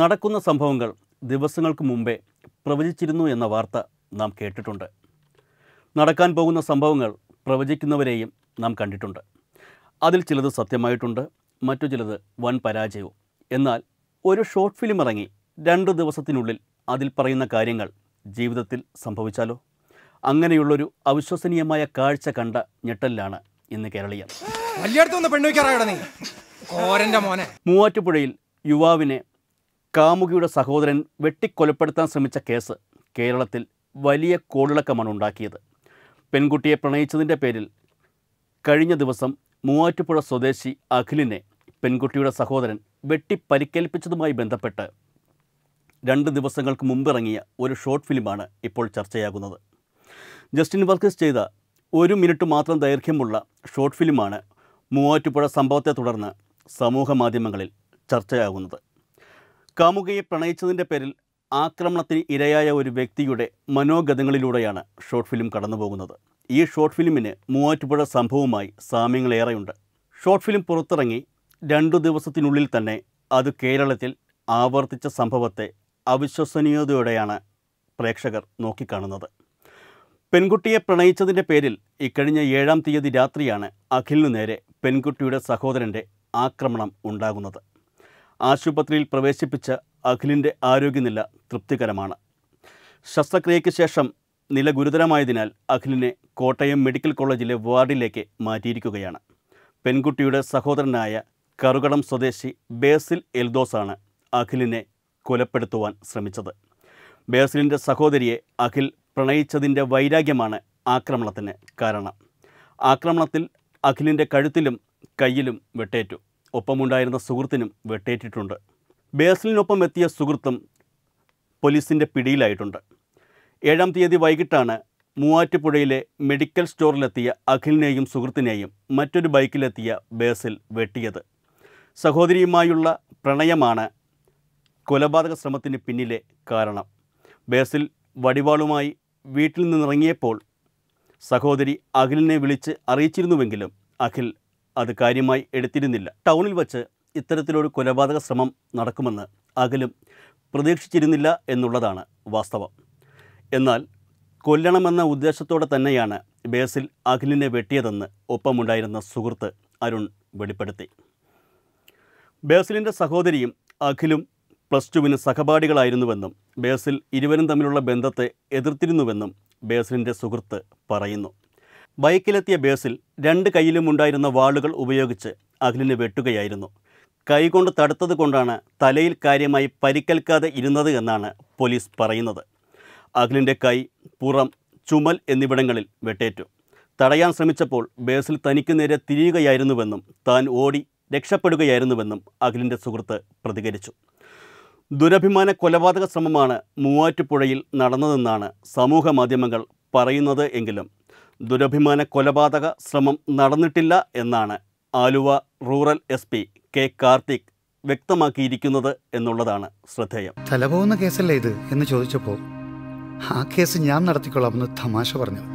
നടക്കുന്ന സംഭവങ്ങൾ ദിവസങ്ങൾക്ക് മുമ്പേ പ്രവചിച്ചിരുന്നു എന്ന വാർത്ത നാം കേട്ടിട്ടുണ്ട് നടക്കാൻ പോകുന്ന സംഭവങ്ങൾ പ്രവചിക്കുന്നവരെയും നാം കണ്ടിട്ടുണ്ട് അതിൽ ചിലത് സത്യമായിട്ടുണ്ട് മറ്റു ചിലത് വൻ പരാജയവും എന്നാൽ ഒരു ഷോർട്ട് ഫിലിം ഇറങ്ങി രണ്ട് ദിവസത്തിനുള്ളിൽ അതിൽ പറയുന്ന കാര്യങ്ങൾ ജീവിതത്തിൽ സംഭവിച്ചാലോ അങ്ങനെയുള്ളൊരു അവിശ്വസനീയമായ കാഴ്ച കണ്ട ഞെട്ടലിലാണ് ഇന്ന് കേരളീയർ മൂവാറ്റുപുഴയിൽ യുവാവിനെ കാമുകിയുടെ സഹോദരൻ വെട്ടിക്കൊലപ്പെടുത്താൻ ശ്രമിച്ച കേസ് കേരളത്തിൽ വലിയ കോടിളക്കമാണ് ഉണ്ടാക്കിയത് പെൺകുട്ടിയെ പ്രണയിച്ചതിൻ്റെ പേരിൽ കഴിഞ്ഞ ദിവസം മൂവാറ്റുപുഴ സ്വദേശി അഖിലിനെ പെൺകുട്ടിയുടെ സഹോദരൻ വെട്ടി പരിക്കേൽപ്പിച്ചതുമായി ബന്ധപ്പെട്ട് രണ്ട് ദിവസങ്ങൾക്ക് മുമ്പിറങ്ങിയ ഒരു ഷോർട്ട് ഫിലിമാണ് ഇപ്പോൾ ചർച്ചയാകുന്നത് ജസ്റ്റിൻ വർക്കീസ് ചെയ്ത ഒരു മിനിറ്റ് മാത്രം ദൈർഘ്യമുള്ള ഷോർട്ട് ഫിലിമാണ് മൂവാറ്റുപുഴ സംഭവത്തെ തുടർന്ന് സമൂഹ മാധ്യമങ്ങളിൽ ചർച്ചയാകുന്നത് കാമുകയെ പ്രണയിച്ചതിൻ്റെ പേരിൽ ആക്രമണത്തിന് ഇരയായ ഒരു വ്യക്തിയുടെ മനോഗതങ്ങളിലൂടെയാണ് ഷോർട്ട് ഫിലിം കടന്നുപോകുന്നത് ഈ ഷോർട്ട് ഫിലിമിന് മൂവാറ്റുപുഴ സംഭവവുമായി സാമ്യങ്ങളേറെയുണ്ട് ഷോർട്ട് ഫിലിം പുറത്തിറങ്ങി രണ്ടു ദിവസത്തിനുള്ളിൽ തന്നെ അത് കേരളത്തിൽ ആവർത്തിച്ച സംഭവത്തെ അവിശ്വസനീയതയോടെയാണ് പ്രേക്ഷകർ നോക്കിക്കാണുന്നത് പെൺകുട്ടിയെ പ്രണയിച്ചതിൻ്റെ പേരിൽ ഇക്കഴിഞ്ഞ ഏഴാം തീയതി രാത്രിയാണ് അഖിലിനു നേരെ പെൺകുട്ടിയുടെ സഹോദരൻ്റെ ആക്രമണം ഉണ്ടാകുന്നത് ആശുപത്രിയിൽ പ്രവേശിപ്പിച്ച അഖിലിൻ്റെ ആരോഗ്യനില തൃപ്തികരമാണ് ശസ്ത്രക്രിയയ്ക്ക് ശേഷം നില ഗുരുതരമായതിനാൽ അഖിലിനെ കോട്ടയം മെഡിക്കൽ കോളേജിലെ വാർഡിലേക്ക് മാറ്റിയിരിക്കുകയാണ് പെൺകുട്ടിയുടെ സഹോദരനായ കറുകടം സ്വദേശി ബേസിൽ എൽദോസാണ് അഖിലിനെ കൊലപ്പെടുത്തുവാൻ ശ്രമിച്ചത് ബേസിലിൻ്റെ സഹോദരിയെ അഖിൽ പ്രണയിച്ചതിൻ്റെ വൈരാഗ്യമാണ് ആക്രമണത്തിന് കാരണം ആക്രമണത്തിൽ അഖിലിൻ്റെ കഴുത്തിലും കയ്യിലും വെട്ടേറ്റു ഒപ്പമുണ്ടായിരുന്ന സുഹൃത്തിനും വെട്ടേറ്റിട്ടുണ്ട് ബേസലിനൊപ്പം എത്തിയ സുഹൃത്തും പോലീസിൻ്റെ പിടിയിലായിട്ടുണ്ട് ഏഴാം തീയതി വൈകിട്ടാണ് മൂവാറ്റുപുഴയിലെ മെഡിക്കൽ സ്റ്റോറിലെത്തിയ അഖിലിനെയും സുഹൃത്തിനെയും മറ്റൊരു ബൈക്കിലെത്തിയ ബേസിൽ വെട്ടിയത് സഹോദരിയുമായുള്ള പ്രണയമാണ് കൊലപാതക ശ്രമത്തിന് പിന്നിലെ കാരണം ബേസിൽ വടിവാളുമായി വീട്ടിൽ നിന്നിറങ്ങിയപ്പോൾ സഹോദരി അഖിലിനെ വിളിച്ച് അറിയിച്ചിരുന്നുവെങ്കിലും അഖിൽ അത് കാര്യമായി എടുത്തിരുന്നില്ല ടൗണിൽ വച്ച് ഇത്തരത്തിലൊരു കൊലപാതക ശ്രമം നടക്കുമെന്ന് അകലും പ്രതീക്ഷിച്ചിരുന്നില്ല എന്നുള്ളതാണ് വാസ്തവം എന്നാൽ കൊല്ലണമെന്ന ഉദ്ദേശത്തോടെ തന്നെയാണ് ബേസിൽ അഖിലിനെ വെട്ടിയതെന്ന് ഒപ്പമുണ്ടായിരുന്ന സുഹൃത്ത് അരുൺ വെളിപ്പെടുത്തി ബേസിലിൻ്റെ സഹോദരിയും അഖിലും പ്ലസ് ടുവിന് സഹപാഠികളായിരുന്നുവെന്നും ബേസിൽ ഇരുവരും തമ്മിലുള്ള ബന്ധത്തെ എതിർത്തിരുന്നുവെന്നും ബേസിലിൻ്റെ സുഹൃത്ത് പറയുന്നു ബൈക്കിലെത്തിയ ബേസിൽ രണ്ട് ഉണ്ടായിരുന്ന വാളുകൾ ഉപയോഗിച്ച് അഖിലിന് വെട്ടുകയായിരുന്നു കൈകൊണ്ട് തടുത്തത് കൊണ്ടാണ് തലയിൽ കാര്യമായി പരിക്കേൽക്കാതെ ഇരുന്നത് എന്നാണ് പോലീസ് പറയുന്നത് അഖിലിൻ്റെ കൈ പുറം ചുമൽ എന്നിവിടങ്ങളിൽ വെട്ടേറ്റു തടയാൻ ശ്രമിച്ചപ്പോൾ ബേസിൽ തനിക്ക് നേരെ തിരിയുകയായിരുന്നുവെന്നും താൻ ഓടി രക്ഷപ്പെടുകയായിരുന്നുവെന്നും അഖിലിൻ്റെ സുഹൃത്ത് പ്രതികരിച്ചു ദുരഭിമാന കൊലപാതക ശ്രമമാണ് മൂവാറ്റുപുഴയിൽ നടന്നതെന്നാണ് സമൂഹ മാധ്യമങ്ങൾ പറയുന്നത് എങ്കിലും ദുരഭിമാന കൊലപാതക ശ്രമം നടന്നിട്ടില്ല എന്നാണ് Aluva rural S P K Karthik വ്യക്തമാക്കിയിരിക്കുന്നത് എന്നുള്ളതാണ് ശ്രദ്ധേയം തലപോകുന്ന കേസല്ലേ ഇത് എന്ന് ചോദിച്ചപ്പോൾ ആ കേസ് ഞാൻ നടത്തിക്കൊള്ളാമെന്ന് തമാശ പറഞ്ഞു